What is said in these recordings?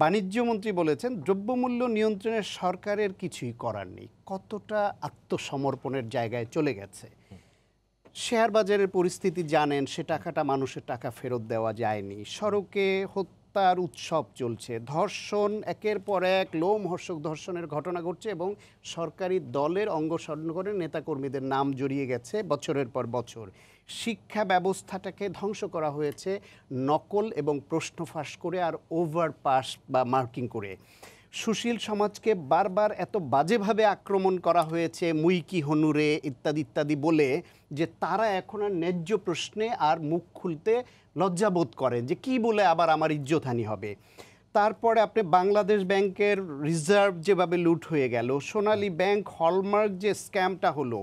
বাণিজ্যমন্ত্রী বলেছেন দ্রব্যমূল্য নিয়ন্ত্রণে সরকারের কিছুই করার নেই কতটা আত্মসমর্পণের জায়গায় চলে গেছে শেয়ার বাজারের পরিস্থিতি জানেন সে টাকাটা মানুষের টাকা ফেরত দেওয়া যায়নি সড়কে হত হত্যার উৎসব চলছে ধর্ষণ একের পর এক লোমহর্ষক ধর্ষণের ঘটনা ঘটছে এবং সরকারি দলের অঙ্গ সংগঠনের নেতাকর্মীদের নাম জড়িয়ে গেছে বছরের পর বছর শিক্ষা ব্যবস্থাটাকে ধ্বংস করা হয়েছে নকল এবং প্রশ্ন ফাঁস করে আর ওভার পাস বা মার্কিং করে সুশীল সমাজকে বারবার এত বাজেভাবে আক্রমণ করা হয়েছে মুইকি হনুরে ইত্যাদি ইত্যাদি বলে যে তারা এখন আর ন্যায্য প্রশ্নে আর মুখ খুলতে লজ্জাবোধ করে যে কি বলে আবার আমার ইজ্জতহানি হবে তারপরে আপনি বাংলাদেশ ব্যাংকের রিজার্ভ যেভাবে লুট হয়ে গেল সোনালী ব্যাংক হলমার্ক যে স্ক্যামটা হলো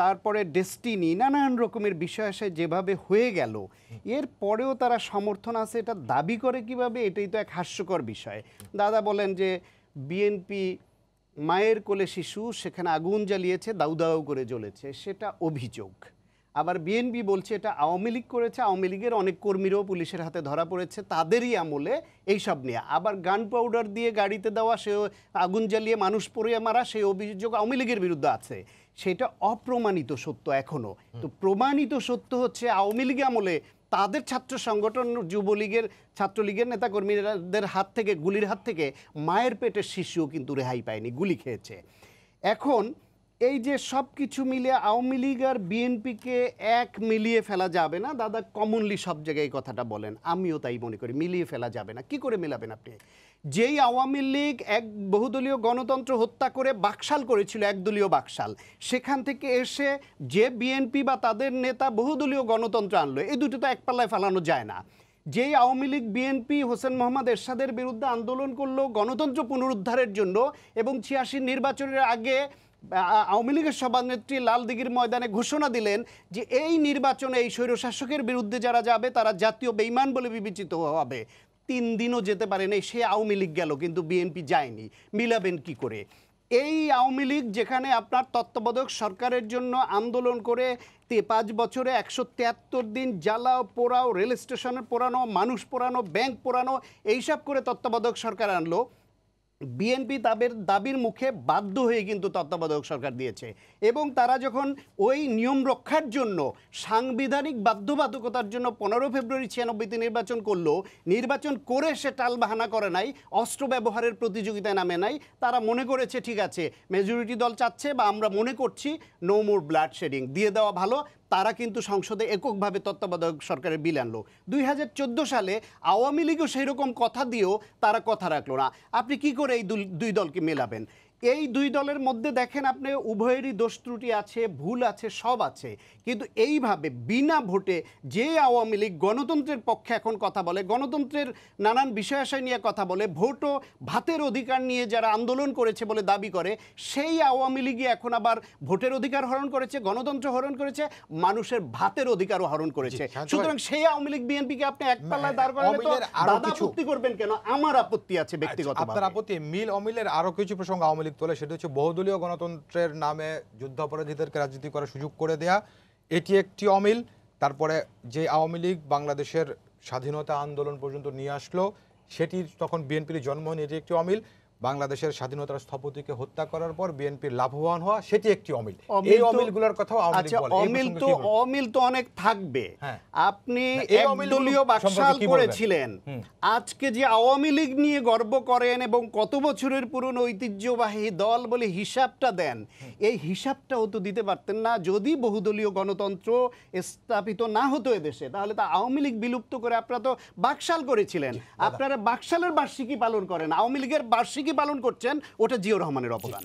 তারপরে ডেস্টিনি নানান রকমের বিষয় আসে যেভাবে হয়ে গেল এর পরেও তারা সমর্থন আছে এটা দাবি করে কিভাবে এটাই তো এক হাস্যকর বিষয় দাদা বলেন যে বিএনপি মায়ের কোলে শিশু সেখানে আগুন জ্বালিয়েছে দাউ দাউ করে জ্বলেছে সেটা অভিযোগ আবার বিএনপি বলছে এটা আওয়ামী লীগ করেছে আওয়ামী লীগের অনেক কর্মীরাও পুলিশের হাতে ধরা পড়েছে তাদেরই আমলে এইসব নিয়ে আবার গান পাউডার দিয়ে গাড়িতে দেওয়া সে আগুন জ্বালিয়ে মানুষ পড়িয়ে মারা সেই অভিযোগ আওয়ামী লীগের বিরুদ্ধে আছে সেটা অপ্রমাণিত সত্য এখনও তো প্রমাণিত সত্য হচ্ছে আওয়ামী লীগ আমলে তাদের ছাত্র সংগঠন যুবলীগের ছাত্রলীগের নেতাকর্মীদের হাত থেকে গুলির হাত থেকে মায়ের পেটের শিশুও কিন্তু রেহাই পায়নি গুলি খেয়েছে এখন এই যে সব কিছু মিলে আওয়ামী লীগ আর বিএনপিকে এক মিলিয়ে ফেলা যাবে না দাদা কমনলি সব জায়গায় কথাটা বলেন আমিও তাই মনে করি মিলিয়ে ফেলা যাবে না কি করে মেলাবেন আপনি যেই আওয়ামী লীগ এক বহুদলীয় গণতন্ত্র হত্যা করে বাকশাল করেছিল একদলীয় বাকশাল সেখান থেকে এসে যে বিএনপি বা তাদের নেতা বহুদলীয় গণতন্ত্র আনলো এই দুটো তো এক পাল্লায় ফেলানো যায় না যেই আওয়ামী লীগ বিএনপি হোসেন মোহাম্মদ এরশাদের বিরুদ্ধে আন্দোলন করলো গণতন্ত্র পুনরুদ্ধারের জন্য এবং ছিয়াশির নির্বাচনের আগে আওয়ামী লীগের সভানেত্রী লালদিঘির ময়দানে ঘোষণা দিলেন যে এই নির্বাচনে এই স্বৈরশাসকের বিরুদ্ধে যারা যাবে তারা জাতীয় বেইমান বলে বিবেচিত হবে তিন দিনও যেতে পারেনি সে আওয়ামী লীগ গেল কিন্তু বিএনপি যায়নি মিলাবেন কি করে এই আওয়ামী লীগ যেখানে আপনার তত্ত্বাবধায়ক সরকারের জন্য আন্দোলন করে তে পাঁচ বছরে একশো তিয়াত্তর দিন জ্বালাও পোড়াও রেল স্টেশনে পোড়ানো মানুষ পোড়ানো ব্যাংক পোড়ানো এইসব করে তত্ত্বাবধায়ক সরকার আনলো বিএনপি তাদের দাবির মুখে বাধ্য হয়ে কিন্তু তত্ত্বাবধায়ক সরকার দিয়েছে এবং তারা যখন ওই নিয়ম রক্ষার জন্য সাংবিধানিক বাধ্যবাধকতার জন্য পনেরো ফেব্রুয়ারি ছিয়ানব্বইতে নির্বাচন করলো নির্বাচন করে সে টালবাহানা করে নাই অস্ত্র ব্যবহারের প্রতিযোগিতায় নামে নাই তারা মনে করেছে ঠিক আছে মেজরিটি দল চাচ্ছে বা আমরা মনে করছি নো মোর ব্লাড শেডিং দিয়ে দেওয়া ভালো তারা কিন্তু সংসদে এককভাবে তত্ত্বাবধায়ক সরকারের বিল আনলো দুই সালে আওয়ামী লীগও সেই রকম কথা দিয়েও তারা কথা রাখলো না আপনি কি করে এই দুই দলকে মেলাবেন এই দুই দলের মধ্যে দেখেন আপনি উভয়েরই দোষ ত্রুটি আছে ভুল আছে সব আছে কিন্তু এইভাবে বিনা ভোটে যে আওয়ামী লীগ গণতন্ত্রের পক্ষে এখন কথা বলে গণতন্ত্রের নানান বিষয় আশয় নিয়ে কথা বলে ভোটও ভাতের অধিকার নিয়ে যারা আন্দোলন করেছে বলে দাবি করে সেই আওয়ামী লীগই এখন আবার ভোটের অধিকার হরণ করেছে গণতন্ত্র হরণ করেছে মানুষের ভাতের অধিকারও হরণ করেছে আচ্ছা, সুতরাং সেই আওয়ামী লীগ বিএনপিকে আপনি এক পাল্লায় দাঁড় করেন আপত্তি করবেন কেন আমার আপত্তি আছে আচ্ছা, ব্যক্তিগত আপনার আপত্তি মিল অমিলের আরো কিছু প্রসঙ্গ আওয়ামী মালিক তোলে সেটি হচ্ছে বহুদলীয় গণতন্ত্রের নামে যুদ্ধাপরাধীদেরকে রাজনীতি করার সুযোগ করে দেয়া এটি একটি অমিল তারপরে যে আওয়ামী লীগ বাংলাদেশের স্বাধীনতা আন্দোলন পর্যন্ত নিয়ে আসলো সেটির তখন বিএনপির জন্ম এটি একটি অমিল বাংলাদেশের স্বাধীনতার স্থপতিকে হত্যা করার পর বিএনপির লাভবান হওয়া সেটি একটি অমিল এই অমিলগুলোর কথা আচ্ছা অমিল তো আচ্ছা, অমিল তো অনেক থাকবে হ্যাঁ। আপনি একদলীয় বাকশাল করেছিলেন আজকে যে আওয়ামী লীগ নিয়ে গর্ব করেন এবং কত বছরের পুরনো ঐতিহ্যবাহী দল বলে হিসাবটা দেন এই হিসাবটাও তো দিতে পারতেন না যদি বহুদলীয় গণতন্ত্র স্থাপিত না হতো এদেশে তাহলে তা আওয়ামী লীগ বিলুপ্ত করে আপনারা তো বাকশাল করেছিলেন আপনারা বাকশালের বার্ষিকী পালন করেন আওয়ামী লীগের বার্ষিকী পালন করছেন ওটা জিও রহমানের অবদান